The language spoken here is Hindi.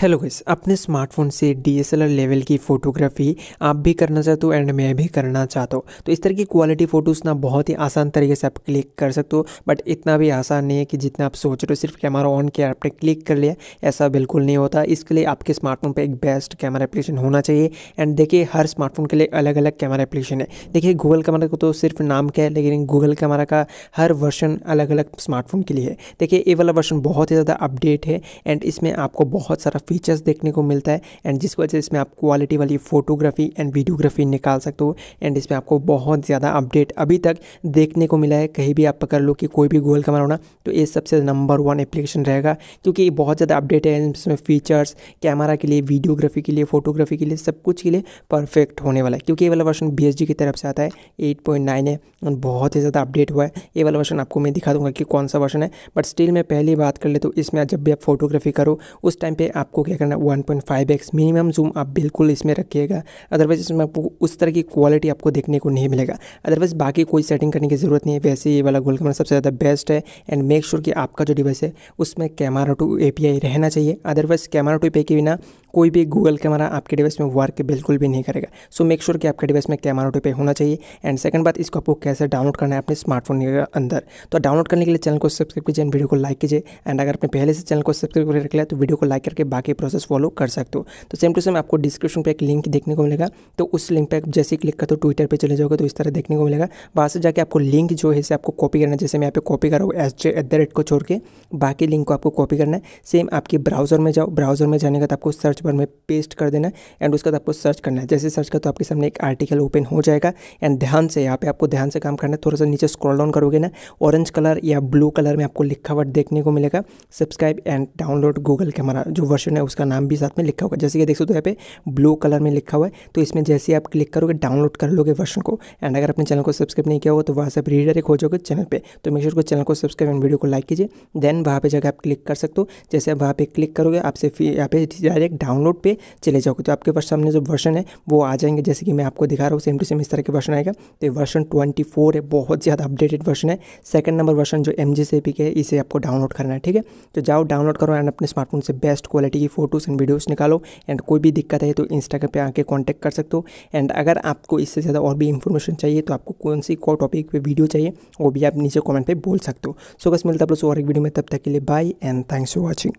हेलो गाइस अपने स्मार्टफोन से डीएसएलआर लेवल की फ़ोटोग्राफी आप भी करना चाहते हो एंड मैं भी करना चाहता हूँ तो इस तरह की क्वालिटी फ़ोटोज़ ना बहुत ही आसान तरीके से आप क्लिक कर सकते हो बट इतना भी आसान नहीं है कि जितना आप सोच रहे हो सिर्फ कैमरा ऑन किया आपने क्लिक कर लिया ऐसा बिल्कुल नहीं होता इसके लिए आपके स्मार्टफोन पर एक बेस्ट कैमरा एप्लीकेशन होना चाहिए एंड देखिए हर स्मार्टफोन के लिए अलग अलग कैमरा एप्लीकेशन है देखिए गूगल कैमरा को तो सिर्फ नाम का है लेकिन गूगल कैमरा का हर वर्जन अलग अलग स्मार्टफोन के लिए है देखिए ये वाला वर्जन बहुत ही ज़्यादा अपडेट है एंड इसमें आपको बहुत सारा फीचर्स देखने को मिलता है एंड जिसकी वजह से इसमें आप क्वालिटी वाली फोटोग्राफी एंड वीडियोग्राफी निकाल सकते हो एंड इसमें आपको बहुत ज़्यादा अपडेट अभी तक देखने को मिला है कहीं भी आप पकड़ लो कि कोई भी गोल कमर होना तो ये सबसे नंबर वन एप्लीकेशन रहेगा क्योंकि ये बहुत ज़्यादा अपडेट है इसमें फीचर्स कैमरा के लिए वीडियोग्राफी के लिए फोटोग्राफी के लिए सब कुछ के लिए परफेक्ट होने वाला है क्योंकि ये वाला वर्षन बी की तरफ से आता है एट है और बहुत ही ज़्यादा अपडेट हुआ है ये वाला वर्षन आपको मैं दिखा दूंगा कि कौन सा वर्षन है बट स्टिल मैं पहली बात कर ले तो इसमें जब भी आप फोटोग्राफी करो उस टाइम पर आपको आपको क्या करना है one point five X minimum zoom आप बिल्कुल इसमें रखिएगा अदरवाइज इसमें आपको उस तरह की क्वालिटी आपको देखने को नहीं मिलेगा अदरवाइज बाकी कोई सेटिंग करने की ज़रूरत नहीं है वैसे ये वाला गोल कैमरा सबसे ज़्यादा बेस्ट है एंड मेक श्योर कि आपका जो डिवाइस है उसमें कैमरा टू ए रहना चाहिए अदरवाइज कैमरा टू ए के बिना कोई भी गूगल कैमरा आपके डिवाइस में वर्क बिल्कुल भी नहीं करेगा सो मेक श्योर कि आपके डिवाइस में कैमरा टू पे होना चाहिए एंड सेकंड बात इसको आपको कैसे डाउनलोड करना है अपने स्मार्टफोन के अंदर तो डाउनलोड करने के लिए चैनल को सब्सक्राइब कीजिए एंड वीडियो को लाइक कीजिए एंड अगर आपने पहले से चैनल को सब्सक्राइब करके रख लिया तो वीडियो को लाइक करके बाकी करके प्रोसेस फॉलो कर सकते हो तो सेम टू सेम आपको डिस्क्रिप्शन पर एक लिंक देखने को मिलेगा तो उस लिंक पर जैसे क्लिक कर तो ट्विटर पर चले जाओगे तो इस तरह देखने को मिलेगा वहाँ से जाकर आपको लिंक जो है आपको कॉपी करना जैसे मैं यहाँ पे कॉपी कर रहा हूँ S J at the rate को छोड़ के बाकी लिंक को आपको कॉपी करना है सेम आपके ब्राउजर में जाओ ब्राउजर में जाने का तो आपको सर्च बार में पेस्ट कर देना एंड उसके बाद आपको सर्च करना है जैसे सर्च कर तो आपके सामने एक आर्टिकल ओपन हो जाएगा एंड ध्यान से यहाँ पे आपको ध्यान से काम करना है थोड़ा सा नीचे स्क्रॉल डाउन करोगे ना ऑरेंज कलर या ब्लू कलर में आपको लिखावट देखने को मिलेगा subscribe and download Google camera जो वर्षन है उसका नाम भी साथ में लिखा होगा जैसे कि देख सकते हो यहाँ पे ब्लू कलर में लिखा हुआ है तो इसमें जैसे आप क्लिक करोगे डाउनलोड कर लोगे वर्षन को एंड अगर अपने चैनल को सब्सक्राइब नहीं किया हो तो वहाँ से आप रीडायरेक्ट हो जाओगे चैनल पर तो मेरे को चैनल को सब्सक्राइब एंड वीडियो को लाइक कीजिए देन वहाँ पर जाकर आप क्लिक कर सकते हो जैसे आप वहाँ पर क्लिक करोगे आपसे फिर यहाँ पे डायरेक्ट डाउनलोड पर चले जाओगे तो आपके सामने जो वर्षन है वो आ जाएंगे जैसे कि मैं आपको दिखा रहा हूँ सेम टू सेम इस तरह के वर्षन आएगा तो ये वर्षन ट्वेंटी फोर है बहुत ज़्यादा अपडेटेड वर्षन है सेकंड नंबर वर्षन जो एम जी से पी के इसे आपको डाउनलोड करना है ठीक है तो जाओ डाउनलोड करो एंड अपने स्मार्टफोन से बेस्ट क्वालिटी की फ़ोटोज़ एंड वीडियोज़ निकालो एंड कोई भी दिक्कत है तो इंस्टाग्राम पर आके कॉन्टैक्ट कर सकते हो एंड अगर आपको इससे ज़्यादा और भी इन्फॉर्मेशन चाहिए तो आपको कौन सी कौन टॉपिक पर वीडियो चाहिए वो भी आप नीचे कॉमेंट पर बोल सकते हो सो बस मिलता है प्लस और एक वीडियो में तब तक के लिए bye and thanks for watching